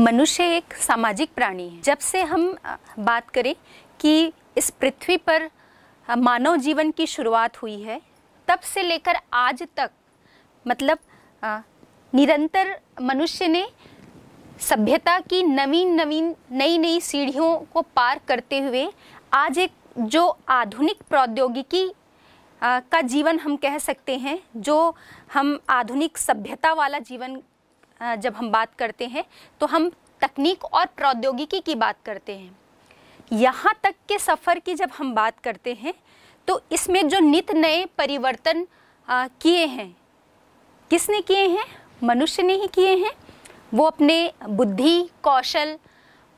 मनुष्य एक सामाजिक प्राणी है जब से हम बात करें कि इस पृथ्वी पर मानव जीवन की शुरुआत हुई है तब से लेकर आज तक मतलब निरंतर मनुष्य ने सभ्यता की नवीन नवीन नई नई सीढ़ियों को पार करते हुए आज एक जो आधुनिक प्रौद्योगिकी का जीवन हम कह सकते हैं जो हम आधुनिक सभ्यता वाला जीवन जब हम बात करते हैं तो हम तकनीक और प्रौद्योगिकी की बात करते हैं यहाँ तक के सफ़र की जब हम बात करते हैं तो इसमें जो नित नए परिवर्तन किए हैं किसने किए हैं मनुष्य ने ही किए हैं वो अपने बुद्धि कौशल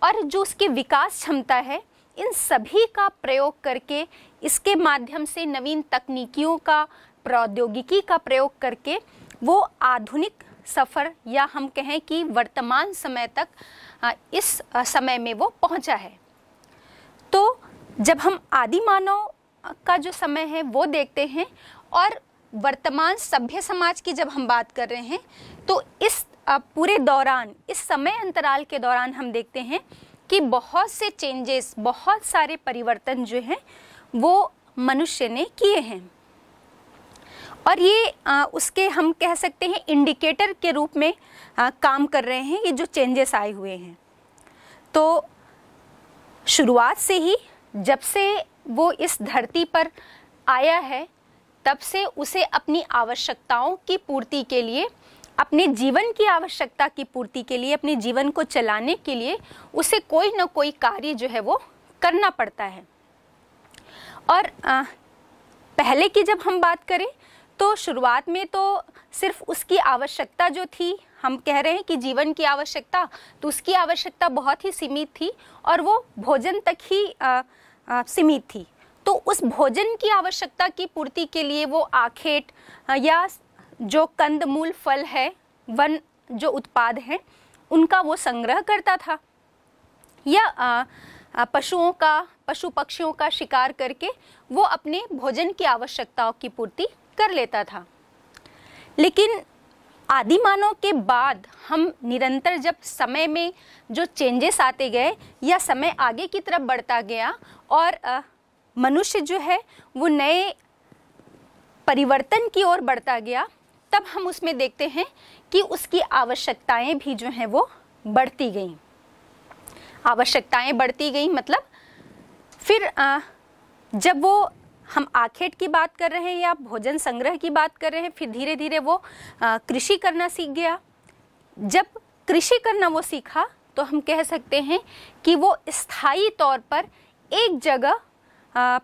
और जो उसकी विकास क्षमता है इन सभी का प्रयोग करके इसके माध्यम से नवीन तकनीकियों का प्रौद्योगिकी का प्रयोग करके वो आधुनिक सफ़र या हम कहें कि वर्तमान समय तक इस समय में वो पहुंचा है तो जब हम आदि मानव का जो समय है वो देखते हैं और वर्तमान सभ्य समाज की जब हम बात कर रहे हैं तो इस पूरे दौरान इस समय अंतराल के दौरान हम देखते हैं कि बहुत से चेंजेस बहुत सारे परिवर्तन जो हैं वो मनुष्य ने किए हैं और ये आ, उसके हम कह सकते हैं इंडिकेटर के रूप में आ, काम कर रहे हैं ये जो चेंजेस आए हुए हैं तो शुरुआत से ही जब से वो इस धरती पर आया है तब से उसे अपनी आवश्यकताओं की पूर्ति के लिए अपने जीवन की आवश्यकता की पूर्ति के लिए अपने जीवन को चलाने के लिए उसे कोई ना कोई कार्य जो है वो करना पड़ता है और आ, पहले की जब हम बात करें तो शुरुआत में तो सिर्फ उसकी आवश्यकता जो थी हम कह रहे हैं कि जीवन की आवश्यकता तो उसकी आवश्यकता बहुत ही सीमित थी और वो भोजन तक ही आ, आ, सीमित थी तो उस भोजन की आवश्यकता की पूर्ति के लिए वो आखेट या जो कंद मूल फल है वन जो उत्पाद हैं उनका वो संग्रह करता था या आ, पशुओं का पशु पक्षियों का शिकार करके वो अपने भोजन की आवश्यकताओं की पूर्ति कर लेता था लेकिन आदि मानव के बाद हम निरंतर जब समय में जो चेंजेस आते गए या समय आगे की तरफ बढ़ता गया और मनुष्य जो है वो नए परिवर्तन की ओर बढ़ता गया तब हम उसमें देखते हैं कि उसकी आवश्यकताएं भी जो हैं वो बढ़ती गईं आवश्यकताएं बढ़ती गईं मतलब फिर आ, जब वो हम आखेट की बात कर रहे हैं या भोजन संग्रह की बात कर रहे हैं फिर धीरे धीरे वो कृषि करना सीख गया जब कृषि करना वो सीखा तो हम कह सकते हैं कि वो स्थायी तौर पर एक जगह आ,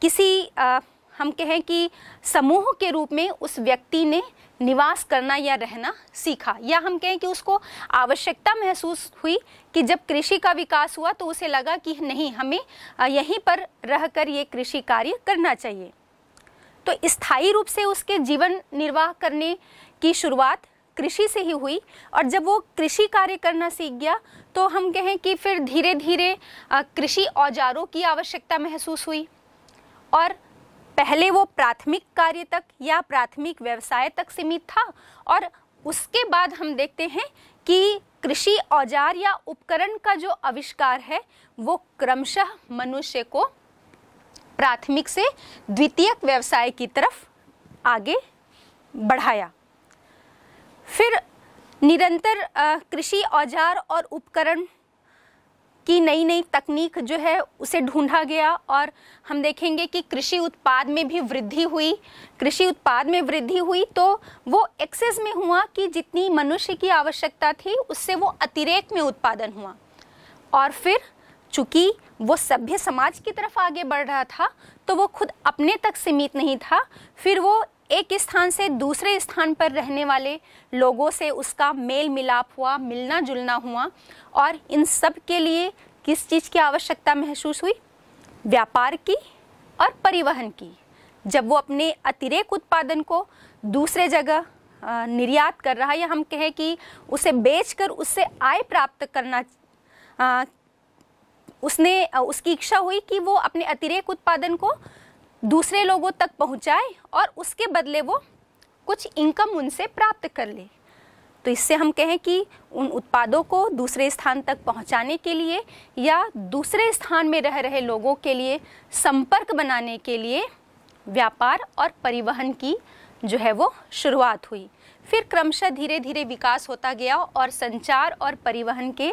किसी आ, हम कहें कि समूह के रूप में उस व्यक्ति ने निवास करना या रहना सीखा या हम कहें कि उसको आवश्यकता महसूस हुई कि जब कृषि का विकास हुआ तो उसे लगा कि नहीं हमें यहीं पर रहकर ये कृषि कार्य करना चाहिए तो स्थायी रूप से उसके जीवन निर्वाह करने की शुरुआत कृषि से ही हुई और जब वो कृषि कार्य करना सीख गया तो हम कहें कि फिर धीरे धीरे कृषि औजारों की आवश्यकता महसूस हुई और पहले वो प्राथमिक कार्य तक या प्राथमिक व्यवसाय तक सीमित था और उसके बाद हम देखते हैं कि कृषि औजार या उपकरण का जो आविष्कार है वो क्रमशः मनुष्य को प्राथमिक से द्वितीयक व्यवसाय की तरफ आगे बढ़ाया फिर निरंतर कृषि औजार और उपकरण की नई नई तकनीक जो है उसे ढूंढा गया और हम देखेंगे कि कृषि उत्पाद में भी वृद्धि हुई कृषि उत्पाद में वृद्धि हुई तो वो एक्सेस में हुआ कि जितनी मनुष्य की आवश्यकता थी उससे वो अतिरेक में उत्पादन हुआ और फिर चूँकि वो सभ्य समाज की तरफ आगे बढ़ रहा था तो वो खुद अपने तक सीमित नहीं था फिर वो एक स्थान से दूसरे स्थान पर रहने वाले लोगों से उसका मेल मिलाप हुआ मिलना जुलना हुआ और इन सब के लिए किस चीज़ की आवश्यकता महसूस हुई व्यापार की और परिवहन की जब वो अपने अतिरेक उत्पादन को दूसरे जगह निर्यात कर रहा है या हम कहें कि उसे बेचकर उससे आय प्राप्त करना आ, उसने उसकी इच्छा हुई कि वो अपने अतिरेक उत्पादन को दूसरे लोगों तक पहुंचाए और उसके बदले वो कुछ इनकम उनसे प्राप्त कर ले तो इससे हम कहें कि उन उत्पादों को दूसरे स्थान तक पहुंचाने के लिए या दूसरे स्थान में रह रहे लोगों के लिए संपर्क बनाने के लिए व्यापार और परिवहन की जो है वो शुरुआत हुई फिर क्रमशः धीरे धीरे विकास होता गया और संचार और परिवहन के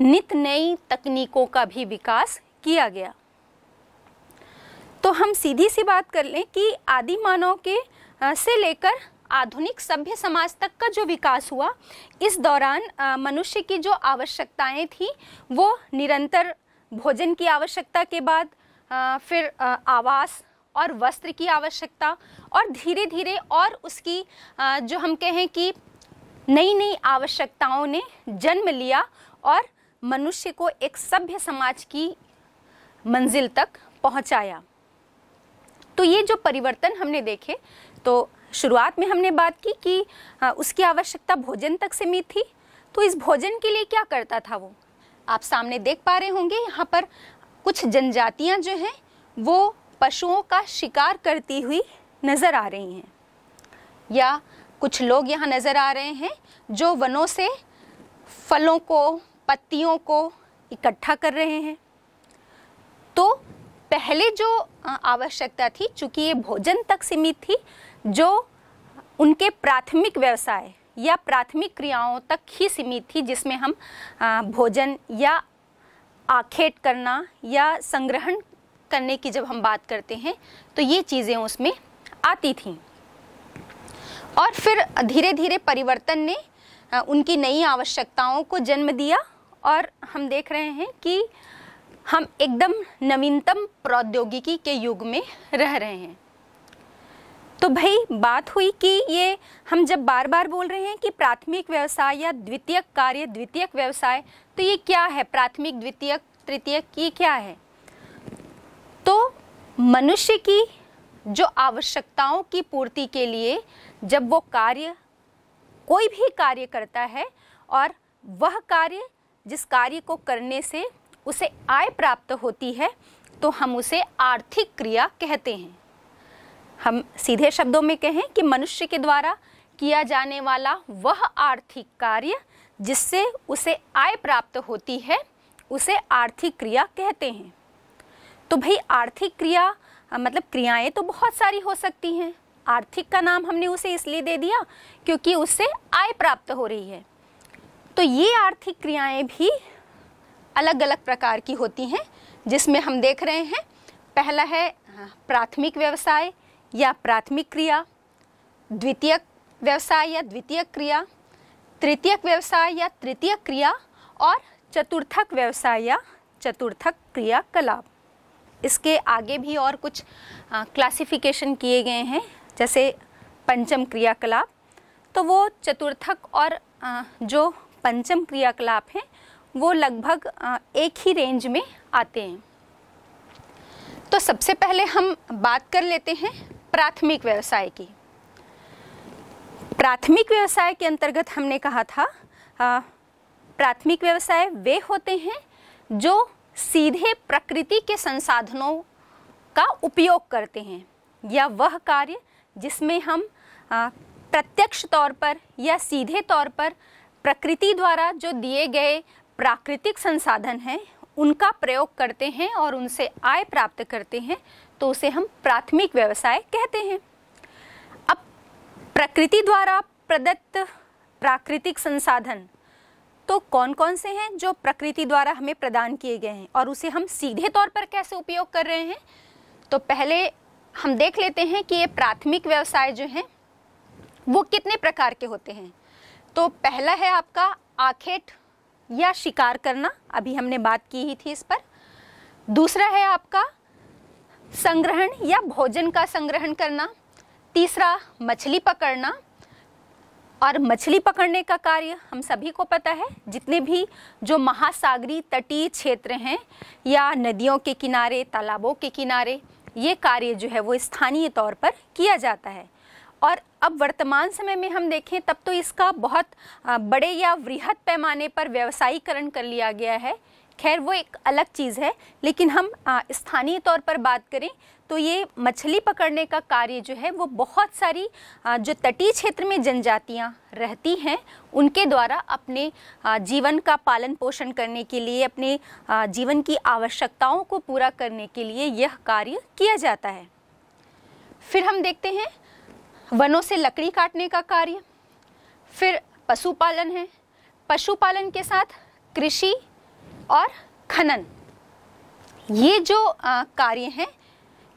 नित नई तकनीकों का भी विकास किया गया तो हम सीधी सी बात कर लें कि आदि मानव के से लेकर आधुनिक सभ्य समाज तक का जो विकास हुआ इस दौरान मनुष्य की जो आवश्यकताएं थी वो निरंतर भोजन की आवश्यकता के बाद फिर आवास और वस्त्र की आवश्यकता और धीरे धीरे और उसकी जो हम कहें कि नई नई आवश्यकताओं ने जन्म लिया और मनुष्य को एक सभ्य समाज की मंजिल तक पहुंचाया तो ये जो परिवर्तन हमने देखे तो शुरुआत में हमने बात की कि आ, हाँ, उसकी आवश्यकता भोजन तक सीमित थी तो इस भोजन के लिए क्या करता था वो आप सामने देख पा रहे होंगे यहाँ पर कुछ जनजातियाँ जो हैं वो पशुओं का शिकार करती हुई नज़र आ रही हैं या कुछ लोग यहाँ नज़र आ रहे हैं जो वनों से फलों को पत्तियों को इकट्ठा कर रहे हैं तो पहले जो आवश्यकता थी चूँकि ये भोजन तक सीमित थी जो उनके प्राथमिक व्यवसाय या प्राथमिक क्रियाओं तक ही सीमित थी जिसमें हम भोजन या आखेट करना या संग्रहण करने की जब हम बात करते हैं तो ये चीज़ें उसमें आती थीं और फिर धीरे धीरे परिवर्तन ने उनकी नई आवश्यकताओं को जन्म दिया और हम देख रहे हैं कि हम एकदम नवीनतम प्रौद्योगिकी के युग में रह रहे हैं तो भाई बात हुई कि ये हम जब बार बार बोल रहे हैं कि प्राथमिक व्यवसाय या द्वितीयक कार्य द्वितीयक व्यवसाय तो ये क्या है प्राथमिक द्वितीयक तृतीयक ये क्या है तो मनुष्य की जो आवश्यकताओं की पूर्ति के लिए जब वो कार्य कोई भी कार्य करता है और वह कार्य जिस कार्य को करने से उसे आय प्राप्त होती है तो हम उसे आर्थिक क्रिया कहते हैं हम सीधे शब्दों में कहें कि मनुष्य के द्वारा किया जाने वाला वह आर्थिक कार्य जिससे उसे आय प्राप्त होती है उसे आर्थिक क्रिया कहते हैं तो भाई आर्थिक क्रिया मतलब क्रियाएं तो बहुत सारी हो सकती हैं आर्थिक का नाम हमने उसे इसलिए दे दिया क्योंकि उससे आय प्राप्त हो रही है तो ये आर्थिक क्रियाएं भी अलग अलग प्रकार की होती हैं जिसमें हम देख रहे हैं पहला है हाँ, प्राथमिक व्यवसाय या प्राथमिक क्रिया द्वितीय व्यवसाय या द्वितीय क्रिया तृतीय व्यवसाय या तृतीय क्रिया और चतुर्थक व्यवसाय या चतुर्थक क्रियाकलाप इसके आगे भी और कुछ क्लासिफिकेशन हाँ, किए गए हैं जैसे पंचम क्रियाकलाप तो वो चतुर्थक और आ, हाँ, जो पंचम क्रियाकलाप हैं वो लगभग एक ही रेंज में आते हैं तो सबसे पहले हम बात कर लेते हैं प्राथमिक व्यवसाय की प्राथमिक व्यवसाय के अंतर्गत हमने कहा था प्राथमिक व्यवसाय वे होते हैं जो सीधे प्रकृति के संसाधनों का उपयोग करते हैं या वह कार्य जिसमें हम प्रत्यक्ष तौर पर या सीधे तौर पर प्रकृति द्वारा जो दिए गए प्राकृतिक संसाधन हैं उनका प्रयोग करते हैं और उनसे आय प्राप्त करते हैं तो उसे हम प्राथमिक व्यवसाय कहते हैं अब प्रकृति द्वारा प्रदत्त प्राकृतिक संसाधन तो कौन कौन से हैं जो प्रकृति द्वारा हमें प्रदान किए गए हैं और उसे हम सीधे तौर पर कैसे उपयोग कर रहे हैं तो पहले हम देख लेते हैं कि ये प्राथमिक व्यवसाय जो हैं वो कितने प्रकार के होते हैं तो पहला है आपका आखेट या शिकार करना अभी हमने बात की ही थी इस पर दूसरा है आपका संग्रहण या भोजन का संग्रहण करना तीसरा मछली पकड़ना और मछली पकड़ने का कार्य हम सभी को पता है जितने भी जो महासागरी तटीय क्षेत्र हैं या नदियों के किनारे तालाबों के किनारे ये कार्य जो है वो स्थानीय तौर पर किया जाता है और अब वर्तमान समय में हम देखें तब तो इसका बहुत बड़े या वृहद पैमाने पर व्यवसायीकरण कर लिया गया है खैर वो एक अलग चीज़ है लेकिन हम स्थानीय तौर पर बात करें तो ये मछली पकड़ने का कार्य जो है वो बहुत सारी जो तटीय क्षेत्र में जनजातियाँ रहती हैं उनके द्वारा अपने जीवन का पालन पोषण करने के लिए अपने जीवन की आवश्यकताओं को पूरा करने के लिए यह कार्य किया जाता है फिर हम देखते हैं वनों से लकड़ी काटने का कार्य फिर पशुपालन है पशुपालन के साथ कृषि और खनन ये जो कार्य हैं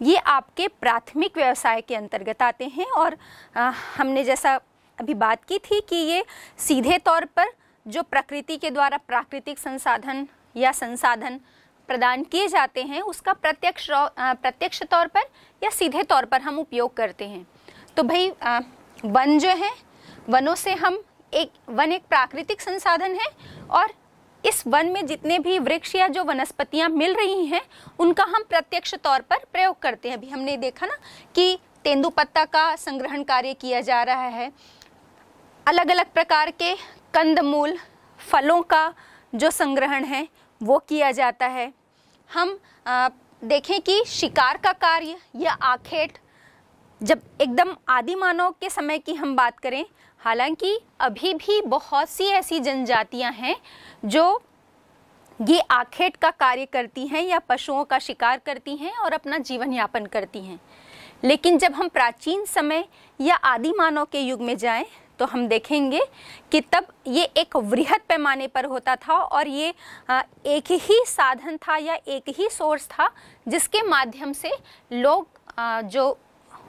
ये आपके प्राथमिक व्यवसाय के अंतर्गत आते हैं और आ, हमने जैसा अभी बात की थी कि ये सीधे तौर पर जो प्रकृति के द्वारा प्राकृतिक संसाधन या संसाधन प्रदान किए जाते हैं उसका प्रत्यक्ष प्रत्यक्ष तौर पर या सीधे तौर पर हम उपयोग करते हैं तो भाई वन जो है वनों से हम एक वन एक प्राकृतिक संसाधन है और इस वन में जितने भी वृक्ष या जो वनस्पतियाँ मिल रही हैं उनका हम प्रत्यक्ष तौर पर प्रयोग करते हैं अभी हमने देखा ना कि तेंदुपत्ता का संग्रहण कार्य किया जा रहा है अलग अलग प्रकार के कंदमूल फलों का जो संग्रहण है वो किया जाता है हम आ, देखें कि शिकार का कार्य या आखेट जब एकदम आदि मानव के समय की हम बात करें हालांकि अभी भी बहुत सी ऐसी जनजातियां हैं जो ये आखेट का कार्य करती हैं या पशुओं का शिकार करती हैं और अपना जीवन यापन करती हैं लेकिन जब हम प्राचीन समय या आदि मानव के युग में जाएं तो हम देखेंगे कि तब ये एक वृहद पैमाने पर होता था और ये एक ही साधन था या एक ही सोर्स था जिसके माध्यम से लोग जो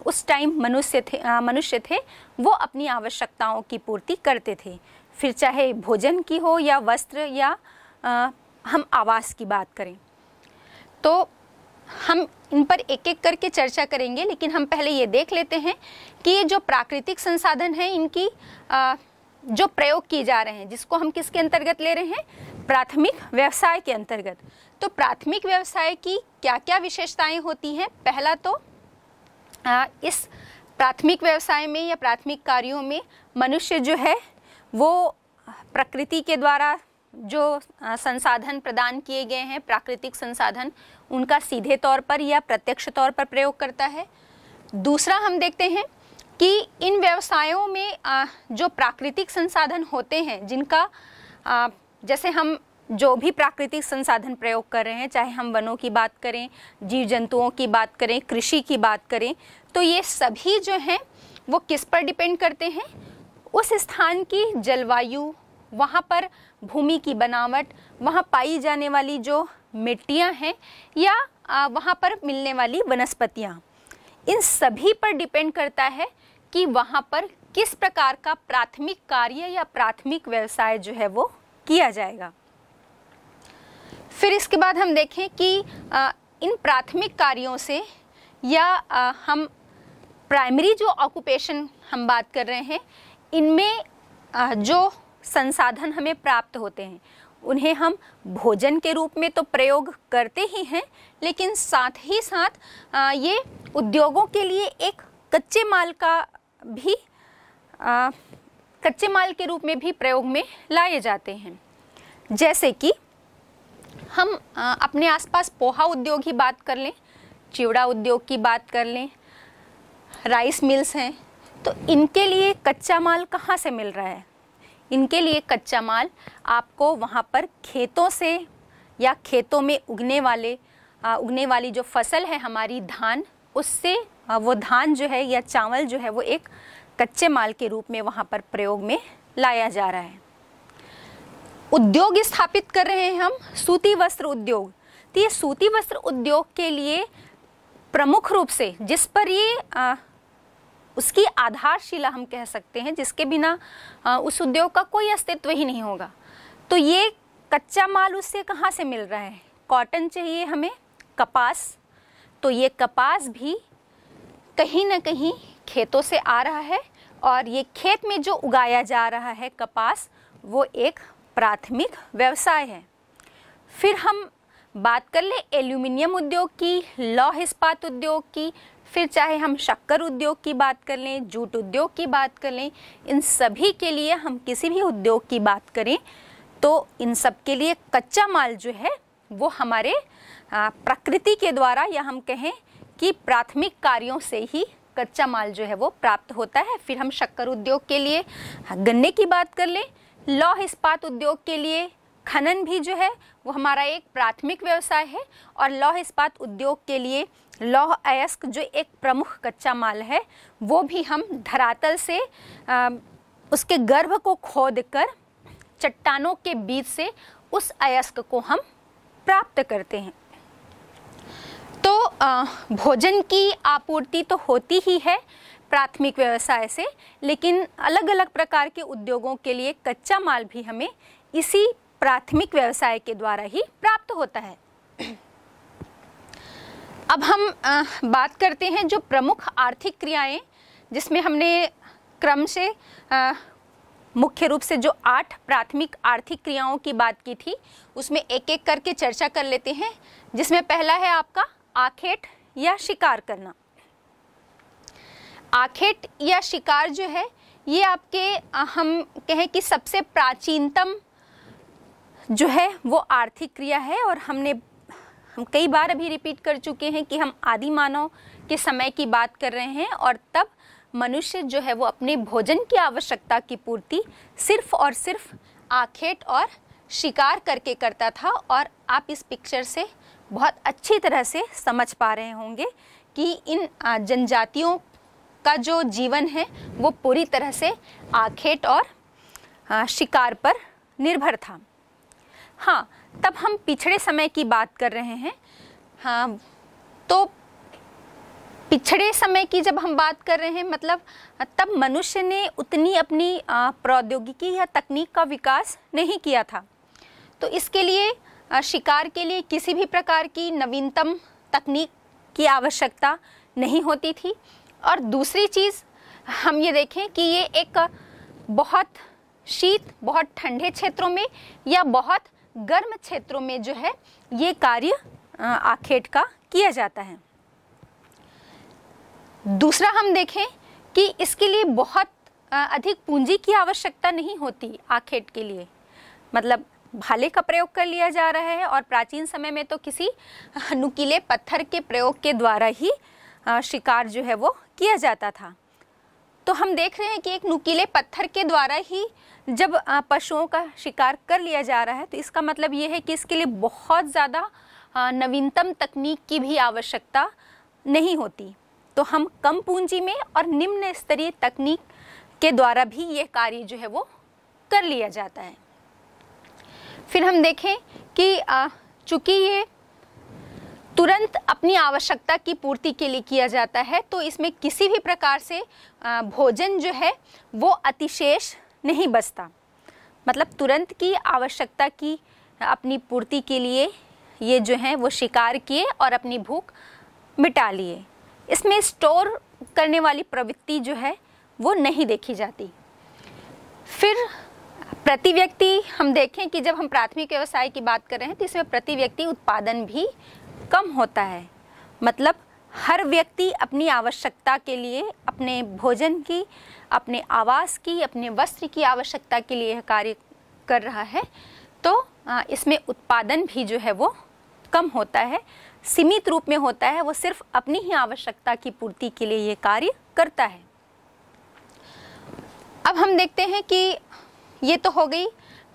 उस टाइम मनुष्य थे मनुष्य थे वो अपनी आवश्यकताओं की पूर्ति करते थे फिर चाहे भोजन की हो या वस्त्र या आ, हम आवास की बात करें तो हम इन पर एक एक करके चर्चा करेंगे लेकिन हम पहले ये देख लेते हैं कि ये जो प्राकृतिक संसाधन हैं इनकी आ, जो प्रयोग किए जा रहे हैं जिसको हम किसके अंतर्गत ले रहे हैं प्राथमिक व्यवसाय के अंतर्गत तो प्राथमिक व्यवसाय की क्या क्या विशेषताएं होती हैं पहला तो इस प्राथमिक व्यवसाय में या प्राथमिक कार्यों में मनुष्य जो है वो प्रकृति के द्वारा जो संसाधन प्रदान किए गए हैं प्राकृतिक संसाधन उनका सीधे तौर पर या प्रत्यक्ष तौर पर प्रयोग करता है दूसरा हम देखते हैं कि इन व्यवसायों में जो प्राकृतिक संसाधन होते हैं जिनका जैसे हम जो भी प्राकृतिक संसाधन प्रयोग कर रहे हैं चाहे हम वनों की बात करें जीव जंतुओं की बात करें कृषि की बात करें तो ये सभी जो हैं वो किस पर डिपेंड करते हैं उस स्थान की जलवायु वहाँ पर भूमि की बनावट वहाँ पाई जाने वाली जो मिट्टियाँ हैं या वहाँ पर मिलने वाली वनस्पतियाँ इन सभी पर डिपेंड करता है कि वहाँ पर किस प्रकार का प्राथमिक कार्य या प्राथमिक व्यवसाय जो है वो किया जाएगा फिर इसके बाद हम देखें कि इन प्राथमिक कार्यों से या हम प्राइमरी जो ऑक्यूपेशन हम बात कर रहे हैं इनमें जो संसाधन हमें प्राप्त होते हैं उन्हें हम भोजन के रूप में तो प्रयोग करते ही हैं लेकिन साथ ही साथ ये उद्योगों के लिए एक कच्चे माल का भी कच्चे माल के रूप में भी प्रयोग में लाए जाते हैं जैसे कि हम अपने आसपास पोहा उद्योग ही बात कर लें चिवड़ा उद्योग की बात कर लें राइस मिल्स हैं तो इनके लिए कच्चा माल कहाँ से मिल रहा है इनके लिए कच्चा माल आपको वहाँ पर खेतों से या खेतों में उगने वाले उगने वाली जो फसल है हमारी धान उससे वो धान जो है या चावल जो है वो एक कच्चे माल के रूप में वहाँ पर प्रयोग में लाया जा रहा है उद्योग स्थापित कर रहे हैं हम सूती वस्त्र उद्योग तो ये सूती वस्त्र उद्योग के लिए प्रमुख रूप से जिस पर ये आ, उसकी आधारशिला हम कह सकते हैं जिसके बिना आ, उस उद्योग का कोई अस्तित्व ही नहीं होगा तो ये कच्चा माल उससे कहाँ से मिल रहा है कॉटन चाहिए हमें कपास तो ये कपास भी कहीं ना कहीं खेतों से आ रहा है और ये खेत में जो उगाया जा रहा है कपास वो एक प्राथमिक व्यवसाय है फिर हम बात कर ले एल्यूमिनियम उद्योग की लौह इस्पात उद्योग की फिर चाहे हम शक्कर उद्योग की बात कर लें जूट उद्योग की बात कर लें इन सभी के लिए हम किसी भी उद्योग की बात करें तो इन सब के लिए कच्चा माल जो है वो हमारे प्रकृति के द्वारा या हम कहें कि प्राथमिक कार्यों से ही कच्चा माल जो है वो प्राप्त होता है फिर हम शक्कर उद्योग के लिए गन्ने की बात कर लें लौह इस्पात उद्योग के लिए खनन भी जो है वो हमारा एक प्राथमिक व्यवसाय है और लौह इस्पात उद्योग के लिए लौह अयस्क जो एक प्रमुख कच्चा माल है वो भी हम धरातल से आ, उसके गर्भ को खोद कर चट्टानों के बीच से उस अयस्क को हम प्राप्त करते हैं तो आ, भोजन की आपूर्ति तो होती ही है प्राथमिक व्यवसाय से लेकिन अलग अलग प्रकार के उद्योगों के लिए कच्चा माल भी हमें इसी प्राथमिक व्यवसाय के द्वारा ही प्राप्त होता है अब हम बात करते हैं जो प्रमुख आर्थिक क्रियाएं जिसमें हमने क्रम से मुख्य रूप से जो आठ प्राथमिक आर्थिक क्रियाओं की बात की थी उसमें एक एक करके चर्चा कर लेते हैं जिसमें पहला है आपका आखेट या शिकार करना आखेट या शिकार जो है ये आपके हम कहें कि सबसे प्राचीनतम जो है वो आर्थिक क्रिया है और हमने हम कई बार अभी रिपीट कर चुके हैं कि हम आदि मानव के समय की बात कर रहे हैं और तब मनुष्य जो है वो अपने भोजन की आवश्यकता की पूर्ति सिर्फ और सिर्फ आखेट और शिकार करके करता था और आप इस पिक्चर से बहुत अच्छी तरह से समझ पा रहे होंगे कि इन जनजातियों का जो जीवन है वो पूरी तरह से आखेट और शिकार पर निर्भर था हाँ तब हम पिछड़े समय की बात कर रहे हैं हाँ तो पिछड़े समय की जब हम बात कर रहे हैं मतलब तब मनुष्य ने उतनी अपनी प्रौद्योगिकी या तकनीक का विकास नहीं किया था तो इसके लिए शिकार के लिए किसी भी प्रकार की नवीनतम तकनीक की आवश्यकता नहीं होती थी और दूसरी चीज़ हम ये देखें कि ये एक बहुत शीत बहुत ठंडे क्षेत्रों में या बहुत गर्म क्षेत्रों में जो है ये कार्य आखेट का किया जाता है दूसरा हम देखें कि इसके लिए बहुत अधिक पूंजी की आवश्यकता नहीं होती आखेट के लिए मतलब भाले का प्रयोग कर लिया जा रहा है और प्राचीन समय में तो किसी नुकीले पत्थर के प्रयोग के द्वारा ही शिकार जो है वो किया जाता था तो हम देख रहे हैं कि एक नुकीले पत्थर के द्वारा ही जब पशुओं का शिकार कर लिया जा रहा है तो इसका मतलब ये है कि इसके लिए बहुत ज़्यादा नवीनतम तकनीक की भी आवश्यकता नहीं होती तो हम कम पूंजी में और निम्न स्तरीय तकनीक के द्वारा भी ये कार्य जो है वो कर लिया जाता है फिर हम देखें कि चूँकि ये तुरंत अपनी आवश्यकता की पूर्ति के लिए किया जाता है तो इसमें किसी भी प्रकार से भोजन जो है वो अतिशेष नहीं बचता मतलब तुरंत की आवश्यकता की अपनी पूर्ति के लिए ये जो है वो शिकार किए और अपनी भूख मिटा लिए इसमें स्टोर करने वाली प्रवृत्ति जो है वो नहीं देखी जाती फिर प्रति व्यक्ति हम देखें कि जब हम प्राथमिक व्यवसाय की बात कर रहे हैं तो इसमें प्रति व्यक्ति उत्पादन भी कम होता है मतलब हर व्यक्ति अपनी आवश्यकता के लिए अपने भोजन की अपने आवास की अपने वस्त्र की आवश्यकता के लिए कार्य कर रहा है तो इसमें उत्पादन भी जो है वो कम होता है सीमित रूप में होता है वो सिर्फ अपनी ही आवश्यकता की पूर्ति के लिए ये कार्य करता है अब हम देखते हैं कि ये तो हो गई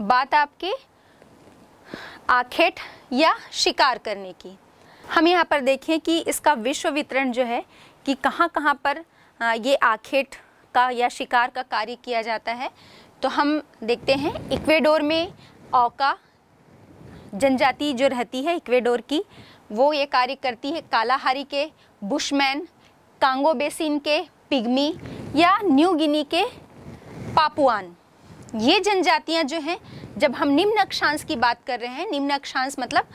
बात आपके आखेट या शिकार करने की हम यहाँ पर देखें कि इसका विश्व वितरण जो है कि कहाँ कहाँ पर ये आखेट का या शिकार का कार्य किया जाता है तो हम देखते हैं इक्वेडोर में औका जनजाति जो रहती है इक्वेडोर की वो ये कार्य करती है कालाहारी के बुशमैन कांगो बेसिन के पिग्मी या न्यू गिनी के पापुआन ये जनजातियां जो हैं जब हम निम्न अक्षांश की बात कर रहे हैं निम्न अक्षांश मतलब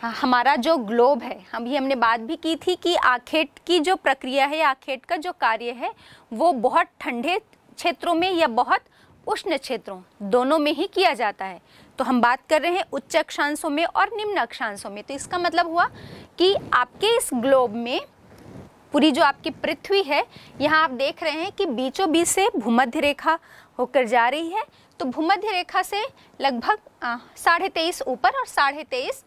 हाँ, हमारा जो ग्लोब है हम हमने बात भी की थी कि आखेट की जो प्रक्रिया है आखेट का जो कार्य है वो बहुत ठंडे क्षेत्रों में या बहुत उष्ण क्षेत्रों दोनों में ही किया जाता है तो हम बात कर रहे हैं उच्च अक्षांशों में और निम्न अक्षांशों में तो इसका मतलब हुआ कि आपके इस ग्लोब में पूरी जो आपकी पृथ्वी है यहाँ आप देख रहे हैं कि बीचों बीच से भूमध्य रेखा होकर जा रही है तो भूमध्य रेखा से लगभग साढ़े तेईस ऊपर और साढ़े तेईस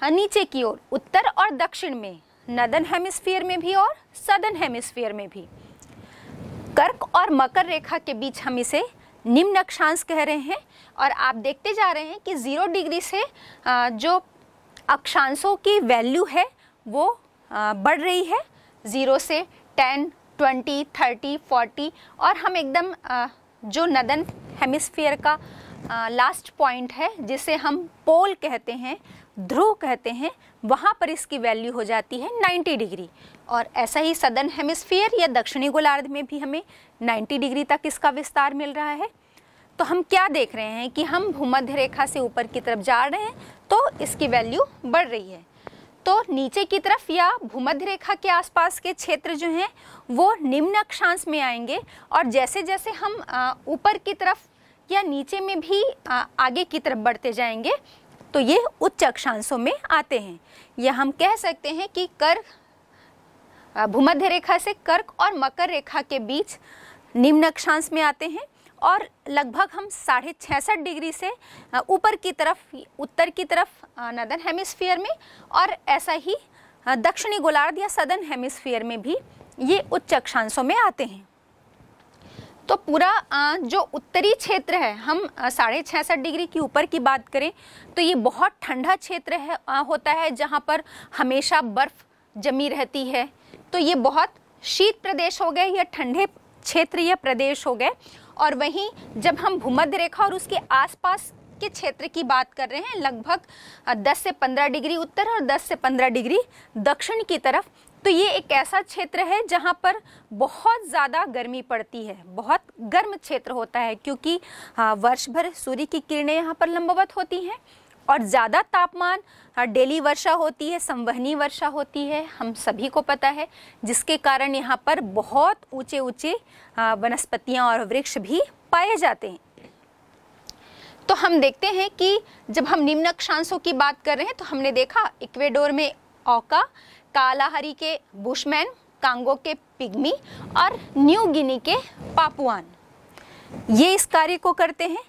हाँ, नीचे की ओर उत्तर और दक्षिण में नदन हेमिस्फीयर में भी और सदन हेमिस्फीयर में भी कर्क और मकर रेखा के बीच हम इसे निम्न अक्षांश कह रहे हैं और आप देखते जा रहे हैं कि ज़ीरो डिग्री से जो अक्षांशों की वैल्यू है वो बढ़ रही है ज़ीरो से टेन ट्वेंटी थर्टी फोर्टी और हम एकदम जो नदन हेमिस्फीयर का लास्ट पॉइंट है जिसे हम पोल कहते हैं ध्रुव कहते हैं वहाँ पर इसकी वैल्यू हो जाती है 90 डिग्री और ऐसा ही सदर्न हेमिस्फीयर या दक्षिणी गोलार्ध में भी हमें 90 डिग्री तक इसका विस्तार मिल रहा है तो हम क्या देख रहे हैं कि हम भूमध्य रेखा से ऊपर की तरफ जा रहे हैं तो इसकी वैल्यू बढ़ रही है तो नीचे की तरफ या भूमध्य रेखा के आसपास के क्षेत्र जो हैं वो निम्न अक्षांश में आएंगे और जैसे जैसे हम ऊपर की तरफ या नीचे में भी आगे की तरफ बढ़ते जाएंगे तो ये उच्च अक्षांशों में आते हैं यह हम कह सकते हैं कि कर्क भूमध्य रेखा से कर्क और मकर रेखा के बीच निम्न अक्षांश में आते हैं और लगभग हम साढ़े छसठ डिग्री से ऊपर की तरफ उत्तर की तरफ नदन हेमिस्फीयर में और ऐसा ही दक्षिणी गोलार्ध या सदन हेमिस्फीयर में भी ये उच्च अक्षांशों में आते हैं तो पूरा जो उत्तरी क्षेत्र है हम साढ़े छियासठ डिग्री की ऊपर की बात करें तो ये बहुत ठंडा क्षेत्र है होता है जहाँ पर हमेशा बर्फ़ जमी रहती है तो ये बहुत शीत प्रदेश हो गए या ठंडे क्षेत्र या प्रदेश हो गए और वहीं जब हम भूमध्य रेखा और उसके आसपास के क्षेत्र की बात कर रहे हैं लगभग 10 से 15 डिग्री उत्तर और 10 से 15 डिग्री दक्षिण की तरफ तो ये एक ऐसा क्षेत्र है जहाँ पर बहुत ज़्यादा गर्मी पड़ती है बहुत गर्म क्षेत्र होता है क्योंकि हाँ वर्ष भर सूर्य की किरणें यहाँ पर लंबवत होती हैं और ज़्यादा तापमान हाँ, डेली वर्षा होती है संवहनी वर्षा होती है हम सभी को पता है जिसके कारण यहाँ पर बहुत ऊंचे ऊंचे हाँ, वनस्पतियाँ और वृक्ष भी पाए जाते हैं तो हम देखते हैं कि जब हम निम्न अक्षांशों की बात कर रहे हैं तो हमने देखा इक्वेडोर में औका कालाहरी के बुशमैन कांगो के पिग्मी और न्यू गिनी के पापुआन ये इस कार्य को करते हैं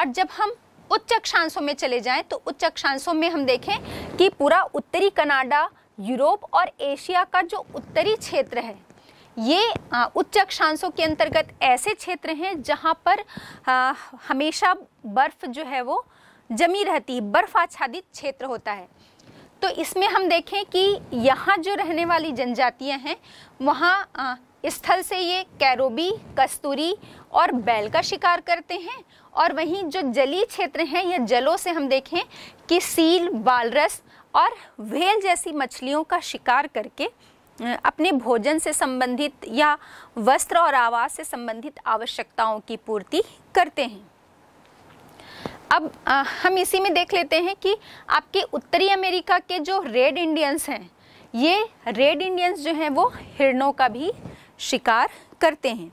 और जब हम उच्च अक्षांशों में चले जाएं तो उच्च अक्षांशों में हम देखें कि पूरा उत्तरी कनाडा यूरोप और एशिया का जो उत्तरी क्षेत्र है ये उच्च अक्षांशों के अंतर्गत ऐसे क्षेत्र हैं जहाँ पर आ, हमेशा बर्फ़ जो है वो जमी रहती बर्फ आच्छादित क्षेत्र होता है तो इसमें हम देखें कि यहाँ जो रहने वाली जनजातियाँ हैं वहाँ स्थल से ये कैरोबी कस्तूरी और बैल का शिकार करते हैं और वहीं जो जलीय क्षेत्र हैं या जलों से हम देखें कि सील बालरस और व्हेल जैसी मछलियों का शिकार करके अपने भोजन से संबंधित या वस्त्र और आवास से संबंधित आवश्यकताओं की पूर्ति करते हैं अब आ, हम इसी में देख लेते हैं कि आपके उत्तरी अमेरिका के जो रेड इंडियंस हैं ये रेड इंडियंस जो हैं वो हिरणों का भी शिकार करते हैं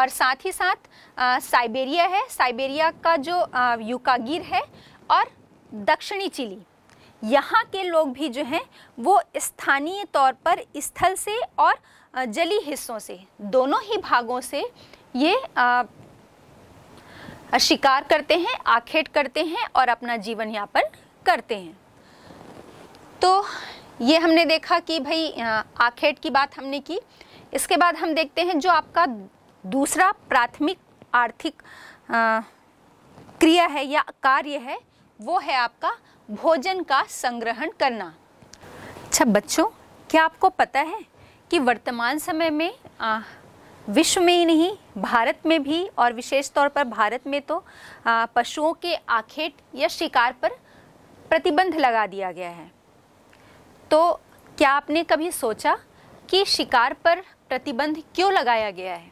और साथ ही साथ आ, साइबेरिया है साइबेरिया का जो आ, यूकागिर है और दक्षिणी चिली यहाँ के लोग भी जो हैं वो स्थानीय तौर पर स्थल से और जली हिस्सों से दोनों ही भागों से ये शिकार करते हैं आखेट करते हैं और अपना जीवन यापन करते हैं तो ये हमने देखा कि भाई आखेट की बात हमने की इसके बाद हम देखते हैं जो आपका दूसरा प्राथमिक आर्थिक क्रिया है या कार्य है वो है आपका भोजन का संग्रहण करना अच्छा बच्चों क्या आपको पता है कि वर्तमान समय में आ, विश्व में ही नहीं भारत में भी और विशेष तौर पर भारत में तो पशुओं के आखेट या शिकार पर प्रतिबंध लगा दिया गया है तो क्या आपने कभी सोचा कि शिकार पर प्रतिबंध क्यों लगाया गया है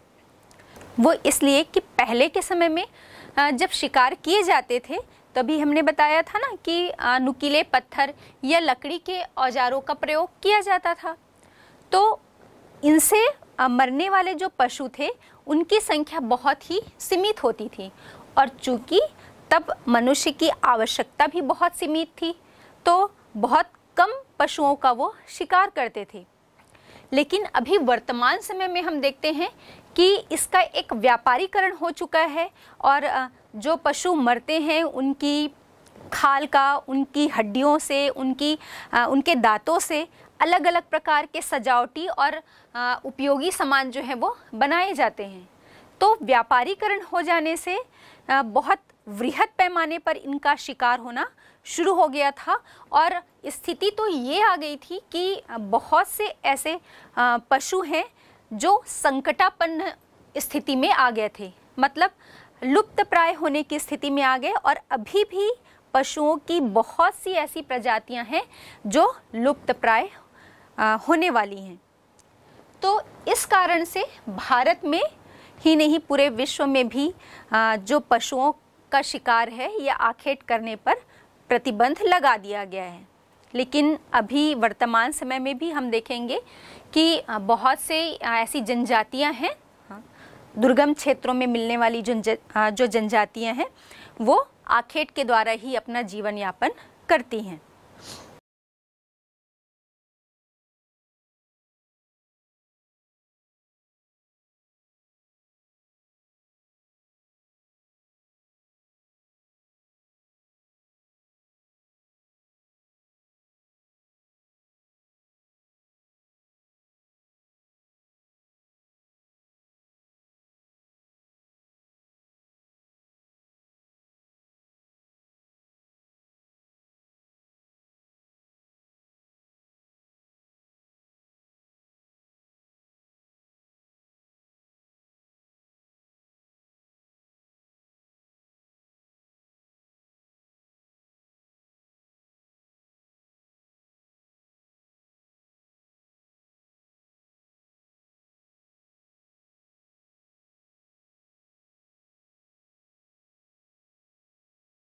वो इसलिए कि पहले के समय में जब शिकार किए जाते थे तभी हमने बताया था ना कि नुकीले पत्थर या लकड़ी के औजारों का प्रयोग किया जाता था तो इनसे मरने वाले जो पशु थे उनकी संख्या बहुत ही सीमित होती थी और चूंकि तब मनुष्य की आवश्यकता भी बहुत सीमित थी तो बहुत कम पशुओं का वो शिकार करते थे लेकिन अभी वर्तमान समय में हम देखते हैं कि इसका एक व्यापारीकरण हो चुका है और जो पशु मरते हैं उनकी खाल का उनकी हड्डियों से उनकी उनके दांतों से अलग अलग प्रकार के सजावटी और उपयोगी सामान जो हैं वो बनाए जाते हैं तो व्यापारीकरण हो जाने से बहुत वृहद पैमाने पर इनका शिकार होना शुरू हो गया था और स्थिति तो ये आ गई थी कि बहुत से ऐसे पशु हैं जो संकटापन्न स्थिति में आ गए थे मतलब लुप्त प्राय होने की स्थिति में आ गए और अभी भी पशुओं की बहुत सी ऐसी प्रजातियां हैं जो लुप्त प्राय होने वाली हैं तो इस कारण से भारत में ही नहीं पूरे विश्व में भी जो पशुओं का शिकार है या आखेट करने पर प्रतिबंध लगा दिया गया है लेकिन अभी वर्तमान समय में भी हम देखेंगे कि बहुत से ऐसी जनजातियां हैं हाँ, दुर्गम क्षेत्रों में मिलने वाली जो जो जनजातियां हैं वो आखेट के द्वारा ही अपना जीवन यापन करती हैं